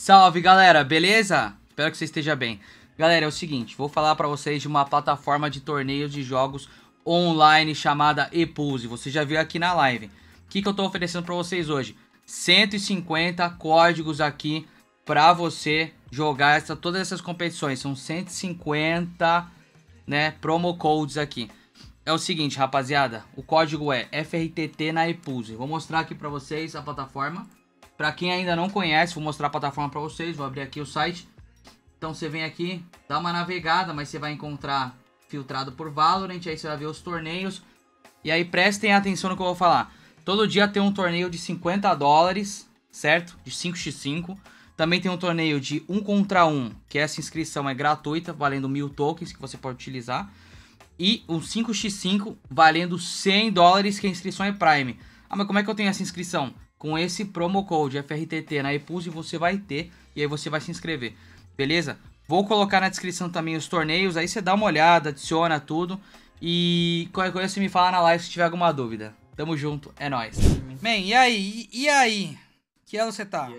Salve galera, beleza? Espero que você esteja bem. Galera, é o seguinte, vou falar para vocês de uma plataforma de torneios de jogos online chamada ePulse. Você já viu aqui na live. O que, que eu estou oferecendo para vocês hoje? 150 códigos aqui para você jogar essa, todas essas competições. São 150 né, promo codes aqui. É o seguinte, rapaziada, o código é FRTT na ePulse. Vou mostrar aqui para vocês a plataforma. Para quem ainda não conhece, vou mostrar a plataforma para vocês, vou abrir aqui o site. Então você vem aqui, dá uma navegada, mas você vai encontrar filtrado por Valorant, aí você vai ver os torneios. E aí prestem atenção no que eu vou falar. Todo dia tem um torneio de 50 dólares, certo? De 5x5. Também tem um torneio de 1 contra 1, que essa inscrição é gratuita, valendo mil tokens que você pode utilizar. E um 5x5 valendo 100 dólares, que a inscrição é Prime. Ah, mas como é que eu tenho essa inscrição? com esse promo code FRTT na Epulse você vai ter e aí você vai se inscrever, beleza? Vou colocar na descrição também os torneios, aí você dá uma olhada, adiciona tudo e qualquer coisa você me fala na live se tiver alguma dúvida. Tamo junto, é nóis. Man, e aí? E, tá? e aí? Que ela você tá?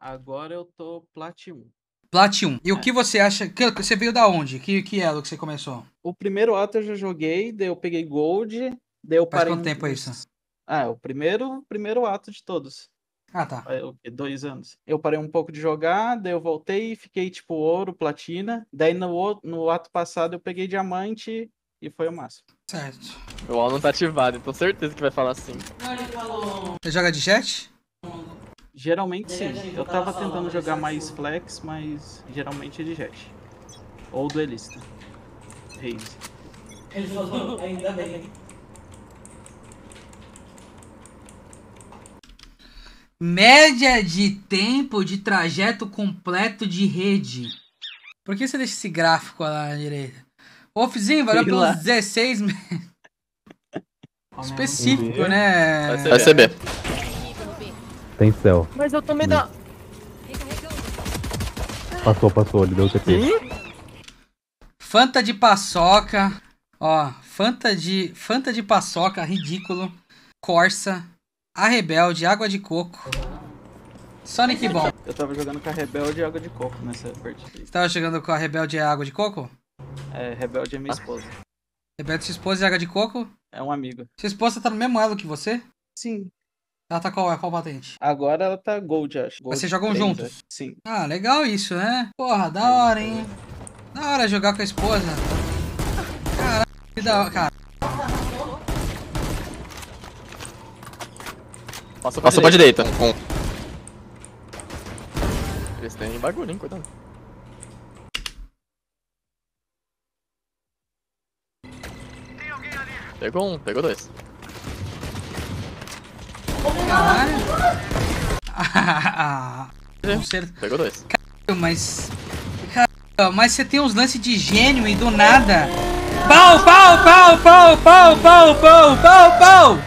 Agora eu tô Platinum. Platinum. E é. o que você acha? Que, você veio da onde? Que, que elo que você começou? O primeiro ato eu já joguei, daí eu peguei Gold, daí eu parei. Faz quanto tempo é isso? Ah, é o primeiro, primeiro ato de todos. Ah, tá. É dois anos. Eu parei um pouco de jogar, daí eu voltei e fiquei tipo ouro, platina. Daí no, no ato passado eu peguei diamante e foi o máximo. Certo. O wall não tá ativado, então certeza que vai falar sim. Você joga de jet? Geralmente sim. Eu tava tentando jogar assim. mais flex, mas geralmente é de jet. Ou duelista. Reis. Ele falou, ainda bem. Média de tempo de trajeto completo de rede. Por que você deixa esse gráfico lá na direita? Wolfzinho, valeu pelos 16 meses. Específico, né? Vai ser B. Tem céu. Mas eu tomei da. Passou, passou, ele deu o TP. Fanta de paçoca. Ó, Fanta de, Fanta de paçoca, ridículo. Corsa. A Rebelde, Água de Coco. Sonic Bom. Eu tava jogando com a Rebelde e Água de Coco nessa partida. Você tava jogando com a Rebelde e Água de Coco? É, Rebelde é minha esposa. Rebelde, é sua esposa e Água de Coco? É um amigo. Sua esposa tá no mesmo elo que você? Sim. Ela tá qual? É qual patente? Agora ela tá Gold, acho. Gold Vocês jogam 3, juntos? Acho. Sim. Ah, legal isso, né? Porra, da hora, hein? Da hora jogar com a esposa. Caralho, que da hora, cara. Passou pra, Passou pra direita. Um. um. Eles têm bagulho, hein, cuidado. Pegou um, pegou dois. Caralho. pegou dois. Caralho, mas... Caralho, mas você tem uns lances de gênio e do nada... Pau, pau, pau, pau, pau, pau, pau, pau, pau!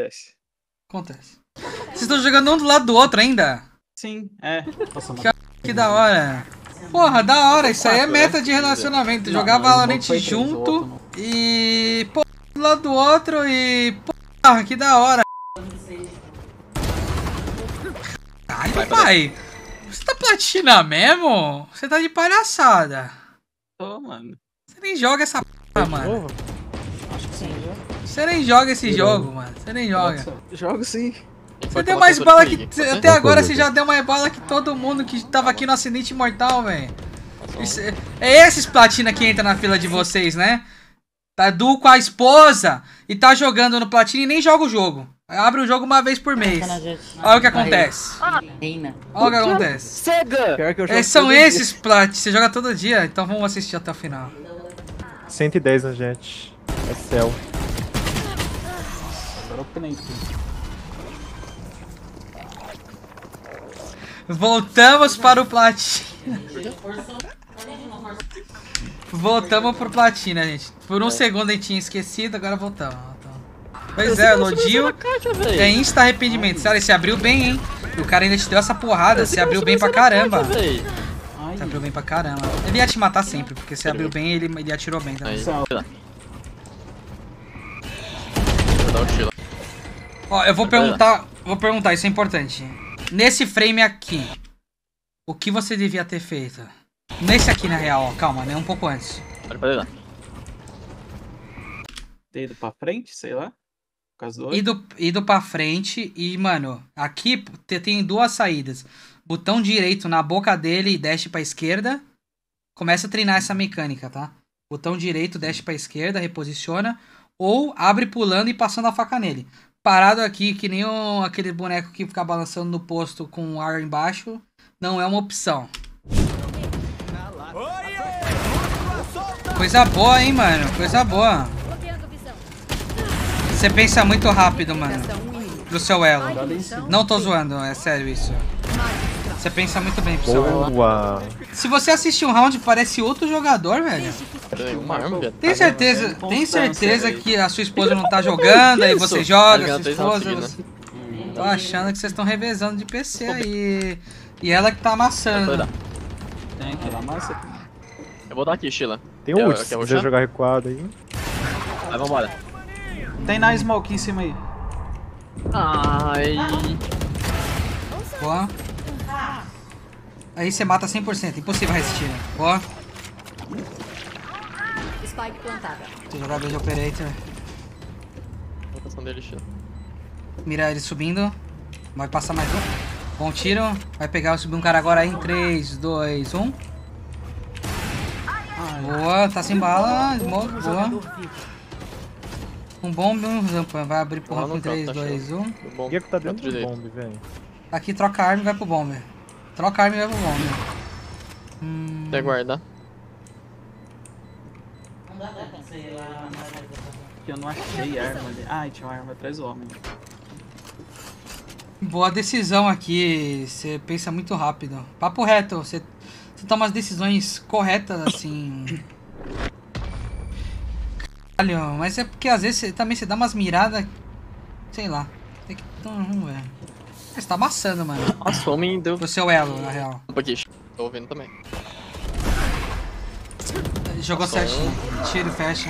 Acontece. Acontece. Vocês estão jogando um do lado do outro ainda? Sim, é. Que, que da hora. Porra, da hora. Isso aí é né? meta de relacionamento. Jogar Valorant junto e... Pô, do lado do outro e... Porra, que da hora. Ai, pai. pai. Você tá platina mesmo? Você tá de palhaçada. Tô, mano. Você nem joga essa p***, mano. Você nem joga esse jogo, mano. Você nem joga. Jogo sim. Você deu mais bala que. Até agora você já deu mais bala que todo mundo que tava aqui no acidente mortal, velho. É, é esses platina que entra na fila de vocês, né? Tá duo com a esposa e tá jogando no platina e nem joga o jogo. Abre o jogo uma vez por mês. Né? Olha o que acontece. Olha o que acontece. Cega! É, são esses platina. Você joga todo dia, então vamos assistir até o final. 110 na né, gente. É céu. Opnente. Voltamos para o platina. Voltamos pro platina, gente. Por um é. segundo a gente tinha esquecido, agora voltamos. voltamos. Pois é, Lodil é insta arrependimento. Sério, se abriu bem, hein? O cara ainda te deu essa porrada, se abriu bem pra caramba. Você abriu bem pra caramba. Ele ia te matar sempre, porque se abriu bem, ele, ele atirou bem Aí. Vou dar um tiro. Ó, eu vou perguntar, vou perguntar, isso é importante. Nesse frame aqui, o que você devia ter feito? Nesse aqui, na real, ó, calma, né? Um pouco antes. Pode lá. Ter ido pra frente, sei lá. Por causa do ido, ido pra frente e, mano, aqui tem duas saídas. Botão direito na boca dele e dash pra esquerda. Começa a treinar essa mecânica, tá? Botão direito, dash pra esquerda, reposiciona. Ou abre pulando e passando a faca nele parado aqui, que nem aquele boneco que fica balançando no posto com ar embaixo, não é uma opção. Coisa boa, hein, mano. Coisa boa. Você pensa muito rápido, mano. Pro seu elo. Não tô zoando, é sério isso. Você pensa muito bem, pessoal. Boa. Se você assistir um round, parece outro jogador, velho. Tem certeza, tem certeza que a sua esposa não tá jogando, aí você joga, a sua tá esposa... Tá Tô achando que vocês estão revezando de PC aí. E ela que tá amassando. Tem que amassar. Eu vou dar aqui, Sheila. Tem um ult, se quiser jogar recuado aí. Vai, vambora. Tem na smoke em cima aí. Ai. Boa. Aí você mata 100%. Impossível resistir, né? Ó. Spike plantada. Vou jogar de Operator. Rotação dele, cheio. Mirar ele subindo. Vai passar mais um. Bom tiro. Vai pegar e subir um cara agora aí em 3, 2, 1. Boa, tá sem bala. Smoke, boa. Um bomb um rampa. Vai abrir pro rampa em 3, 2, 1. O que tá dentro do bomb, velho. Aqui troca a arma e vai pro bomb. Troca a arma e leva o bom, né? Hum... Quer guardar? Eu não achei arma ali. Ai, tinha uma arma atrás do homem. Boa decisão aqui. Você pensa muito rápido. Papo reto, você, você toma as decisões corretas, assim. Caralho, mas é porque às vezes você, também você dá umas miradas. Sei lá. Tem que. Não, velho. Você tá amassando, mano. Nossa, o homem deu. Pro é seu elo, na real. Um pouquinho. Tô ouvindo também. Jogou Nossa, certinho. Eu... Tiro fecha.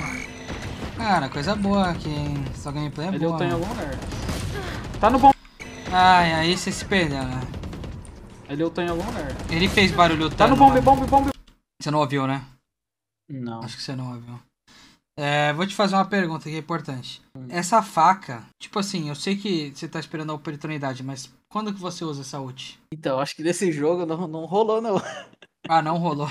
Cara, coisa boa aqui, hein? Só gameplay é Ele boa. Ele em né? algum Tá no bom. Ai, aí você se perdeu, né? Ele lutou em algum Ele fez barulho Tá no bombe, bombe, bombe. Você não ouviu, né? Não. Acho que você não ouviu. É, vou te fazer uma pergunta que é importante. Essa faca, tipo assim, eu sei que você tá esperando a oportunidade, mas quando que você usa essa ult? Então, acho que nesse jogo não, não rolou, não. Ah, não rolou.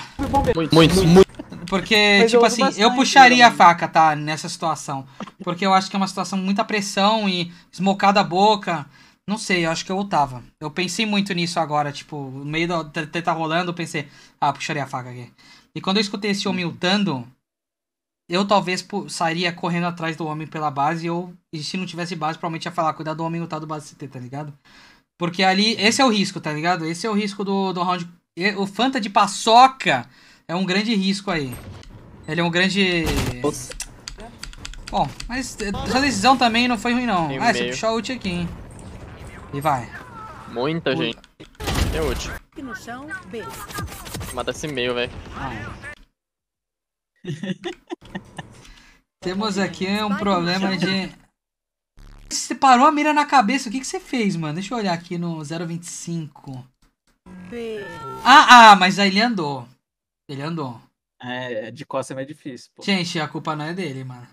Muito, muito, muito. Porque, mas tipo assim, eu assim, bastante, eu puxaria a faca, tá? Nessa situação. Porque eu acho que é uma situação muita pressão e esmocada a boca. Não sei, eu acho que eu voltava. Eu pensei muito nisso agora, tipo, no meio da tá rolando, eu pensei, ah, puxaria a faca aqui. E quando eu escutei esse homem lutando, eu talvez sairia correndo atrás do homem pela base, ou e se não tivesse base, provavelmente ia falar, cuidado do homem do base CT, tá ligado? Porque ali, esse é o risco, tá ligado? Esse é o risco do, do round. O Fanta de paçoca é um grande risco aí. Ele é um grande. Nossa. Bom, mas essa decisão também não foi ruim, não. Tem ah, meio. você puxou a ult aqui, hein? E vai. Muita gente. Tem ult. Mata esse meio, velho. Ah. Temos aqui um problema de. Você parou a mira na cabeça, o que, que você fez, mano? Deixa eu olhar aqui no 025. Ah, ah, mas aí ele andou. Ele andou. É, é de costas é mais difícil, pô. Gente, a culpa não é dele, mano.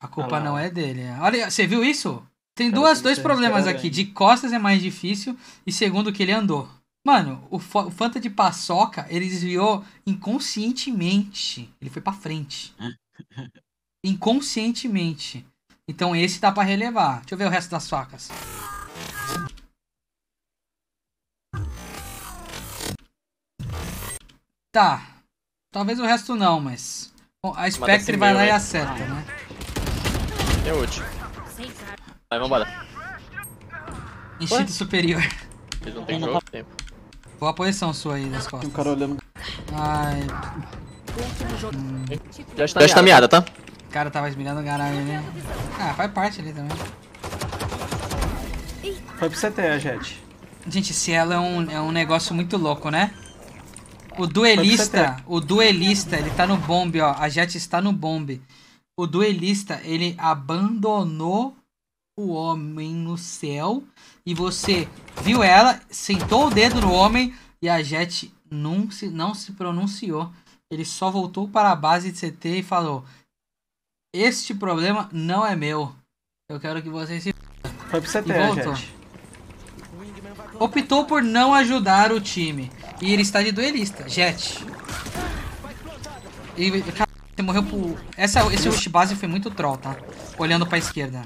A culpa ah, não é dele. Olha, você viu isso? Tem duas, dois problemas aqui. De costas é mais difícil e segundo que ele andou. Mano, o, o Fanta de paçoca, ele desviou inconscientemente. Ele foi pra frente. inconscientemente. Então esse dá para relevar. Deixa eu ver o resto das facas. Tá. Talvez o resto não, mas... Bom, a Spectre vai lá e né? acerta, né? É útil. Vai, vambora. Instinto superior. Eles não tem jogo, tempo. Qual a posição sua aí nas costas? Tem um cara olhando. Ai. Já está, Já está meada, tá? O cara tava esmirando o garagem ali. Ah, faz parte ali também. Foi pro CT, a Jet. Gente, Cielo é um, é um negócio muito louco, né? O duelista, o duelista, ele tá no bombe, ó. A Jet está no bombe. O duelista, ele abandonou o homem no céu. E você viu ela, sentou o dedo no homem e a Jet não se, não se pronunciou. Ele só voltou para a base de CT e falou: Este problema não é meu. Eu quero que vocês se. Foi pro CT, e voltou. Jet. Optou por não ajudar o time. E ele está de duelista, Jet. E, cara, você morreu por. Essa, esse rush base foi muito troll, tá? Olhando pra esquerda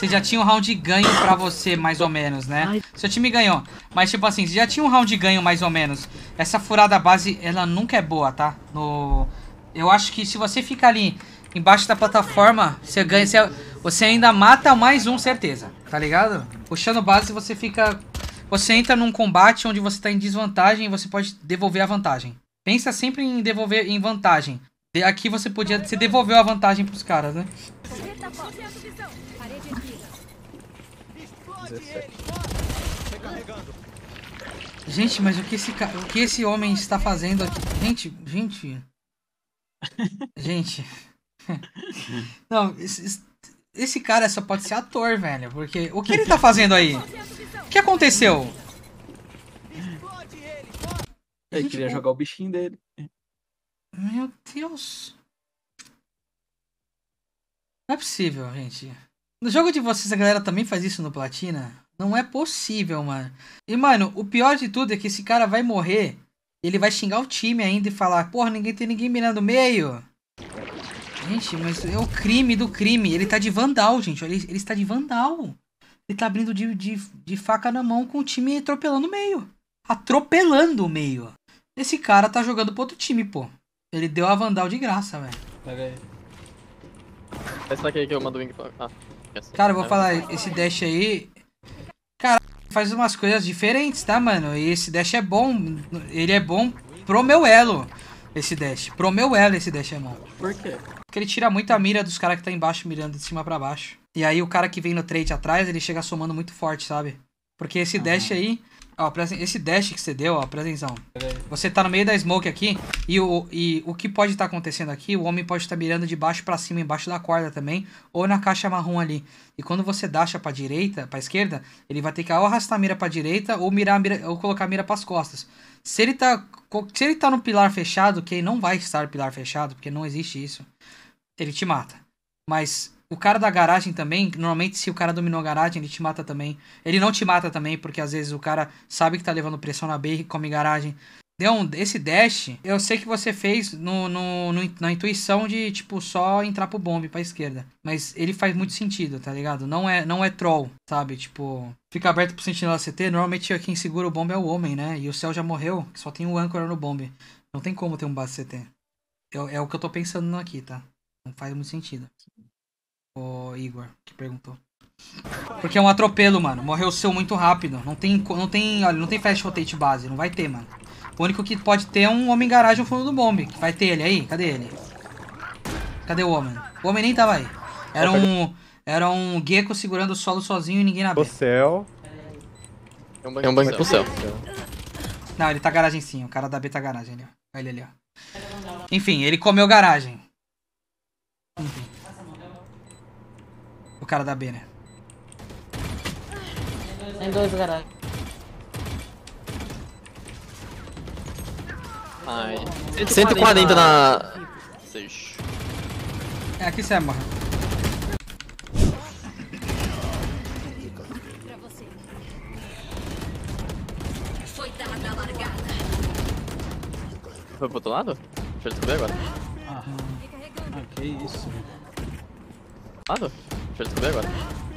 você já tinha um round ganho pra você, mais ou menos, né? Seu time ganhou. Mas, tipo assim, você já tinha um round ganho, mais ou menos. Essa furada base, ela nunca é boa, tá? No... Eu acho que se você ficar ali embaixo da plataforma, você ganha... Você ainda mata mais um, certeza. Tá ligado? Puxando base, você fica... Você entra num combate onde você tá em desvantagem e você pode devolver a vantagem. Pensa sempre em devolver em vantagem. Aqui você podia... se devolveu a vantagem pros caras, né? Gente, mas o que esse O que esse homem está fazendo aqui? Gente, gente... gente... Não, esse, esse cara só pode ser ator, velho. Porque o que ele tá fazendo aí? O que aconteceu? Ele queria jogar o bichinho dele. Meu Deus. Não é possível, gente. No jogo de vocês, a galera também faz isso no Platina? Não é possível, mano. E, mano, o pior de tudo é que esse cara vai morrer. Ele vai xingar o time ainda e falar: Porra, ninguém tem ninguém mirando o meio. Gente, mas é o crime do crime. Ele tá de vandal, gente. Ele, ele está de vandal. Ele tá abrindo de, de, de faca na mão com o time atropelando o meio. Atropelando o meio. Esse cara tá jogando pro outro time, pô. Ele deu a Vandal de graça, velho. Pega aí. Essa aqui que eu mando o Wing Ah, essa. Cara, eu vou é falar, esse dash aí. Cara, faz umas coisas diferentes, tá, mano? E esse dash é bom. Ele é bom pro meu elo. Esse dash. Pro meu elo, esse dash é bom. Por quê? Porque ele tira muito a mira dos caras que tá embaixo, mirando de cima pra baixo. E aí o cara que vem no trade atrás, ele chega somando muito forte, sabe? Porque esse uhum. dash aí. Ó, esse dash que você deu, ó, presta atenção. Você tá no meio da smoke aqui, e o, e o que pode estar tá acontecendo aqui, o homem pode estar tá mirando de baixo para cima, embaixo da corda também, ou na caixa marrom ali. E quando você dasha pra direita, pra esquerda, ele vai ter que ou arrastar a mira pra direita, ou mirar mira, ou colocar a mira pras costas. Se ele, tá, se ele tá no pilar fechado, que ele não vai estar no pilar fechado, porque não existe isso, ele te mata. Mas o cara da garagem também, normalmente se o cara dominou a garagem, ele te mata também. Ele não te mata também, porque às vezes o cara sabe que tá levando pressão na B e come garagem. Deu um, esse dash, eu sei que você fez no, no, no, na intuição de, tipo, só entrar pro bombe pra esquerda. Mas ele faz muito sentido, tá ligado? Não é, não é troll, sabe? Tipo, fica aberto pro sentinela CT. Normalmente quem segura o bombe é o homem, né? E o céu já morreu, só tem o um âncora no bombe. Não tem como ter um base CT. É, é o que eu tô pensando aqui, tá? Não faz muito sentido o Igor, que perguntou. Porque é um atropelo, mano. Morreu o seu muito rápido. Não tem, não tem, olha, não tem fast rotate base. Não vai ter, mano. O único que pode ter é um homem garagem no fundo do bombe. Vai ter ele aí? Cadê ele? Cadê o homem? O homem nem tava aí. Era um, era um gecko segurando o solo sozinho e ninguém na B. O céu. É um banco, é um pro céu. Não, ele tá garagem sim. O cara da B tá garagem ali, ó. Ele ali, ó. Enfim, ele comeu garagem. Enfim cara da B, né? Tem dois, caralho. Ai. 140, 140 na... Seis. É, aqui você é Foi largada. Foi pro outro lado? Deixa eu descobrir agora. Ah, que isso. Né? Lado? agora.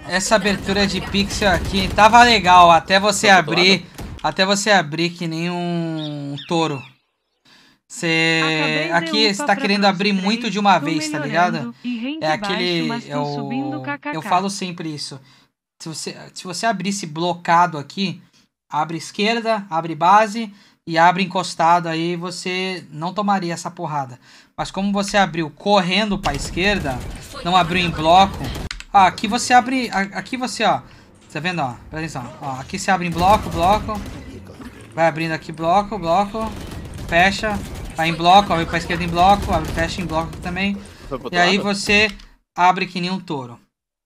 Essa abertura de pixel aqui tava legal, até você tá abrir. Até você abrir que nem um touro. Você aqui está querendo abrir muito de uma vez, tá ligado? É aquele eu é eu falo sempre isso. Se você se você abrisse blocado aqui, abre esquerda, abre base e abre encostado aí, você não tomaria essa porrada. Mas como você abriu correndo para esquerda, não abriu em bloco, Ó, aqui você abre... Aqui você, ó. Tá vendo, ó? Presta atenção. Ó, aqui você abre em bloco, bloco. Vai abrindo aqui bloco, bloco. Fecha. Vai em bloco, abre pra esquerda em bloco. Abre, fecha em bloco também. E aí você abre que nem um touro.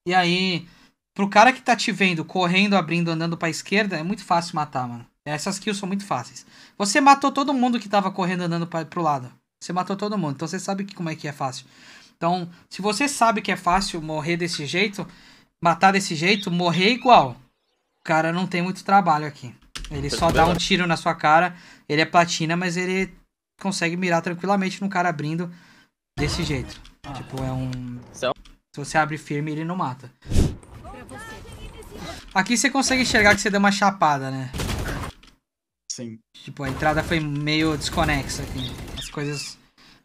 E aí, pro cara que tá te vendo correndo, abrindo, andando pra esquerda, é muito fácil matar, mano. Essas kills são muito fáceis. Você matou todo mundo que tava correndo, andando pra, pro lado. Você matou todo mundo, então você sabe que, como é que é fácil. Então, se você sabe que é fácil morrer desse jeito, matar desse jeito, morrer é igual. O cara não tem muito trabalho aqui. Ele só dá um tiro na sua cara. Ele é platina, mas ele consegue mirar tranquilamente no cara abrindo desse jeito. Tipo, é um... Se você abre firme, ele não mata. Aqui você consegue enxergar que você deu uma chapada, né? Sim. Tipo, a entrada foi meio desconexa aqui. As coisas...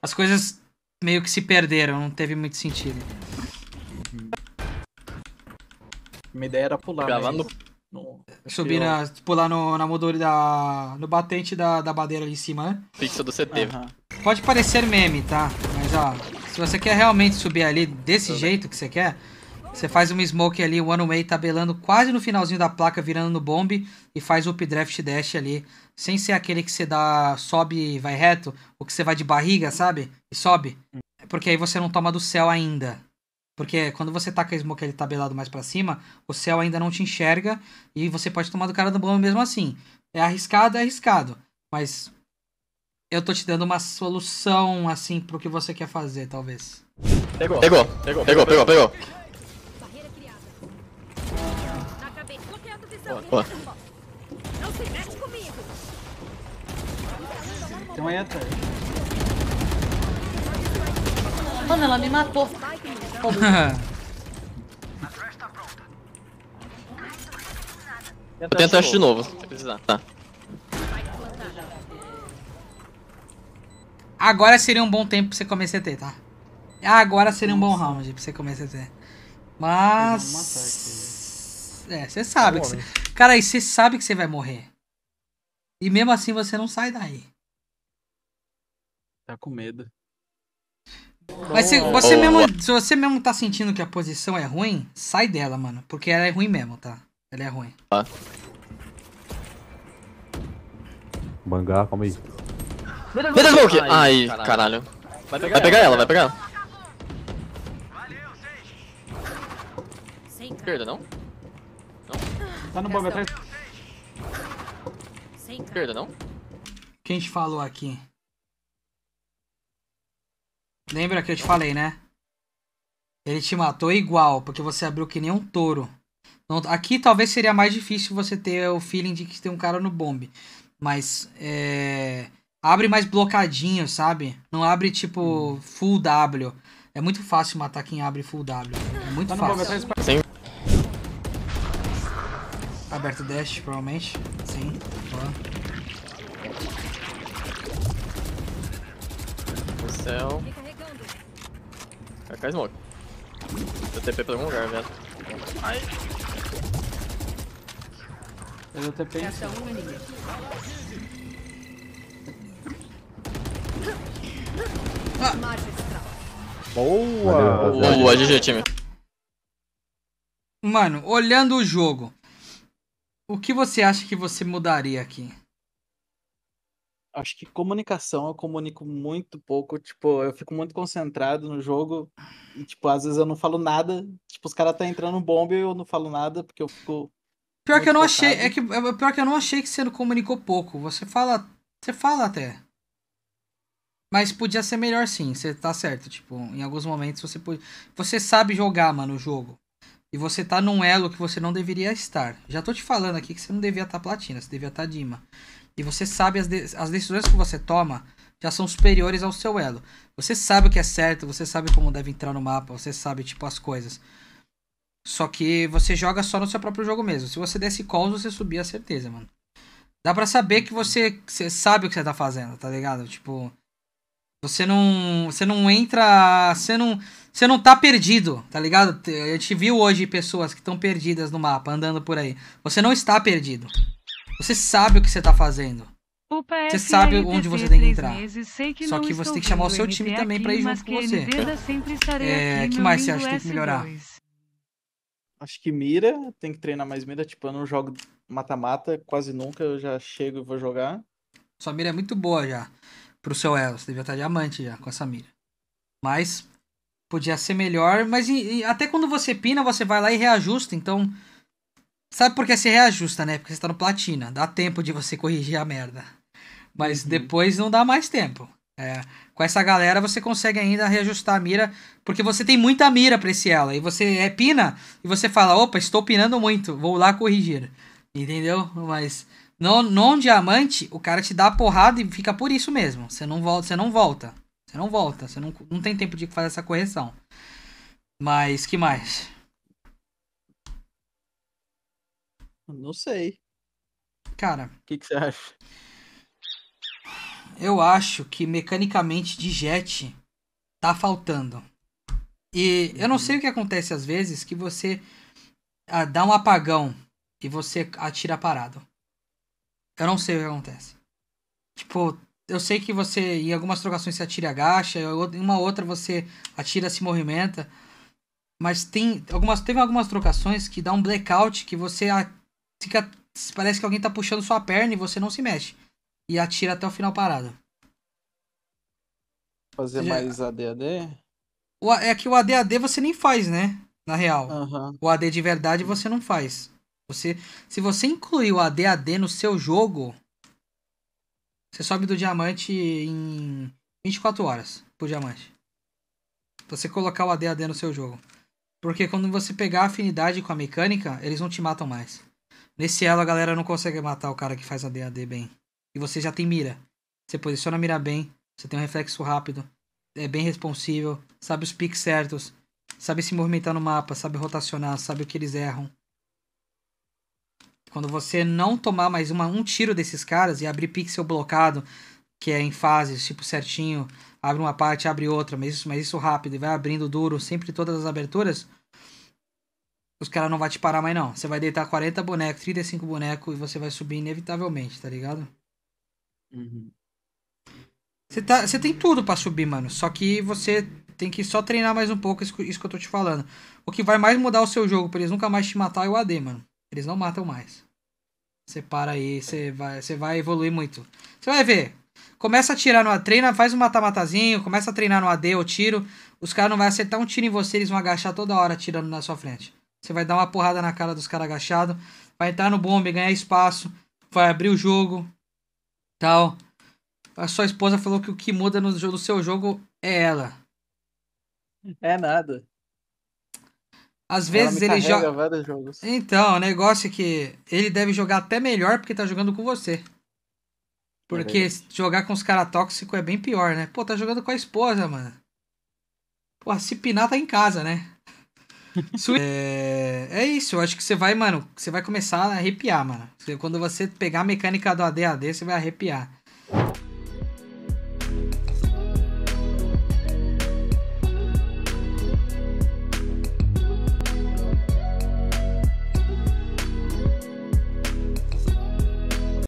As coisas meio que se perderam, não teve muito sentido. Minha ideia era pular. Mas... no... no... Subir na. pular no, na moldura da. no batente da, da badeira ali em cima, né? Fixa do CT. Uhum. Pode parecer meme, tá? Mas ó, se você quer realmente subir ali desse Tudo jeito bem. que você quer, você faz uma smoke ali, o One Way tabelando tá quase no finalzinho da placa, virando no bomb e faz o updraft dash ali, sem ser aquele que você dá, sobe e vai reto, ou que você vai de barriga, sabe? E sobe. Hum. Porque aí você não toma do céu ainda. Porque quando você taca tá a smoke ali tabelado tá mais para cima, o céu ainda não te enxerga e você pode tomar do cara do bomb mesmo assim. É arriscado, é arriscado. Mas eu tô te dando uma solução assim pro que você quer fazer, talvez. Pegou, pegou, pegou, pegou, pegou. pegou. boa, Não se mete comigo. Tem Mano, ela me matou. Eu tento acho de novo, se precisar. Tá. Agora seria um bom tempo pra você comer CT, tá? Agora seria um bom round pra você comer CT. Mas. É, você sabe tá que você. Né? Cara, e você sabe que você vai morrer. E mesmo assim você não sai daí. Tá com medo. Mas se então, você, mesmo, se você mesmo tá sentindo que a posição é ruim, sai dela, mano. Porque ela é ruim mesmo, tá? Ela é ruim. Ah. Tá. Bangar, calma aí. Meta Smoke! Ai, caralho. Vai pegar, vai pegar ela, ela, vai pegar ela. Esquerda, não? Tá no bombe atrás. Esquerda, não? Quem te falou aqui? Lembra que eu te falei, né? Ele te matou igual, porque você abriu que nem um touro. Aqui talvez seria mais difícil você ter o feeling de que tem um cara no bombe. Mas é... abre mais blocadinho, sabe? Não abre tipo hum. full W. É muito fácil matar quem abre full W. É muito tá fácil. Sim aberto o dash, provavelmente. Sim, claro. O céu. Cacá smoke. Deu TP pra algum lugar, velho. Ai. Eu deu TP em cima. Ah. Boa! Boa, GG, time. Mano, olhando o jogo, o que você acha que você mudaria aqui? Acho que comunicação, eu comunico muito pouco, tipo, eu fico muito concentrado no jogo e, tipo, às vezes eu não falo nada, tipo, os caras tá entrando bomba e eu não falo nada porque eu fico... Pior que eu não focado. achei, é que, é, pior que eu não achei que você não comunicou pouco, você fala, você fala até. Mas podia ser melhor sim, você tá certo, tipo, em alguns momentos você pode... Você sabe jogar, mano, o jogo. E você tá num elo que você não deveria estar. Já tô te falando aqui que você não devia estar tá platina, você devia estar tá Dima. E você sabe as, de as decisões que você toma já são superiores ao seu elo. Você sabe o que é certo, você sabe como deve entrar no mapa, você sabe, tipo, as coisas. Só que você joga só no seu próprio jogo mesmo. Se você desse calls, você subia a certeza, mano. Dá pra saber que você, você sabe o que você tá fazendo, tá ligado? Tipo, você não, você não entra, você não, você não tá perdido, tá ligado? A gente viu hoje pessoas que estão perdidas no mapa, andando por aí. Você não está perdido. Você sabe o que você tá fazendo. Você sabe onde você tem que entrar. Que Só que você tem que chamar o seu time aqui, também para ir junto com você. É, que mais você acha que tem que melhorar? Acho que mira, tem que treinar mais mira. Tipo, eu não jogo mata-mata, quase nunca eu já chego e vou jogar. Sua mira é muito boa já pro seu Elos. Devia estar diamante já com essa mira. Mas podia ser melhor. Mas e, e até quando você pina, você vai lá e reajusta. Então. Sabe por que se reajusta, né? Porque você tá no platina. Dá tempo de você corrigir a merda. Mas uhum. depois não dá mais tempo. É, com essa galera você consegue ainda reajustar a mira, porque você tem muita mira pra esse ela. E você é pina e você fala, opa, estou pinando muito, vou lá corrigir. Entendeu? Mas não, não diamante, o cara te dá a porrada e fica por isso mesmo. Você não volta, você não volta. Você não volta, você não, não tem tempo de fazer essa correção. Mas que mais? Não sei. Cara. O que, que você acha? Eu acho que mecanicamente de jet tá faltando. E eu não uhum. sei o que acontece às vezes que você ah, dá um apagão e você atira parado. Eu não sei o que acontece. Tipo, eu sei que você, em algumas trocações, você atira e agacha, em uma outra você atira se movimenta. Mas tem algumas, teve algumas trocações que dá um blackout que você fica. Parece que alguém tá puxando sua perna e você não se mexe. E atira até o final parado. Fazer já... mais ADAD? O, é que o ADAD você nem faz, né? Na real. Uhum. O AD de verdade você não faz. Você, se você incluir o ADAD no seu jogo, você sobe do diamante em 24 horas pro diamante. Você colocar o ADAD no seu jogo. Porque quando você pegar a afinidade com a mecânica, eles não te matam mais. Nesse elo a galera não consegue matar o cara que faz a DAD bem. E você já tem mira. Você posiciona a mira bem, você tem um reflexo rápido, é bem responsível, sabe os piques certos, sabe se movimentar no mapa, sabe rotacionar, sabe o que eles erram. Quando você não tomar mais uma, um tiro desses caras e abrir pixel blocado, que é em fases, tipo certinho, abre uma parte, abre outra, mas isso, mas isso rápido, e vai abrindo duro, sempre todas as aberturas, os caras não vão te parar mais não. Você vai deitar 40 bonecos, 35 bonecos e você vai subir inevitavelmente, tá ligado? Uhum. Você, tá, você tem tudo para subir, mano. Só que você tem que só treinar mais um pouco isso, isso que eu tô te falando. O que vai mais mudar o seu jogo pra eles nunca mais te matar é o AD, mano. Eles não matam mais. Você para aí, você vai, você vai evoluir muito. Você vai ver. Começa a tirar no AD, treina, faz um mata-matazinho, começa a treinar no AD ou tiro. Os caras não vão acertar um tiro em você, eles vão agachar toda hora tirando na sua frente. Você vai dar uma porrada na cara dos caras agachados, vai entrar no bombe, ganhar espaço, vai abrir o jogo, tal. A sua esposa falou que o que muda no, no seu jogo é ela. É nada. Às vezes ele joga. Então, o negócio é que ele deve jogar até melhor porque tá jogando com você. Porque é jogar com os caras tóxicos é bem pior, né? Pô, tá jogando com a esposa, mano. Pô, se pinar tá em casa, né? é... é isso, eu acho que você vai, mano, você vai começar a arrepiar, mano. Quando você pegar a mecânica do ADAD, você vai arrepiar.